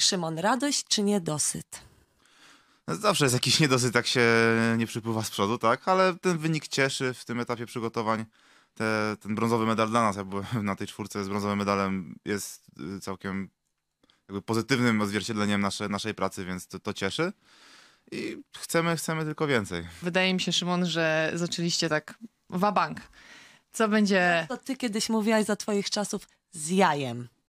Szymon, radość czy niedosyt? No, zawsze jest jakiś niedosyt, jak się nie przypływa z przodu, tak? Ale ten wynik cieszy w tym etapie przygotowań. Te, ten brązowy medal dla nas, jakby na tej czwórce z brązowym medalem, jest y, całkiem jakby pozytywnym odzwierciedleniem nasze, naszej pracy, więc to, to cieszy. I chcemy, chcemy tylko więcej. Wydaje mi się, Szymon, że zaczęliście tak wabank. Co będzie... To ty kiedyś mówiłaś za twoich czasów z jajem.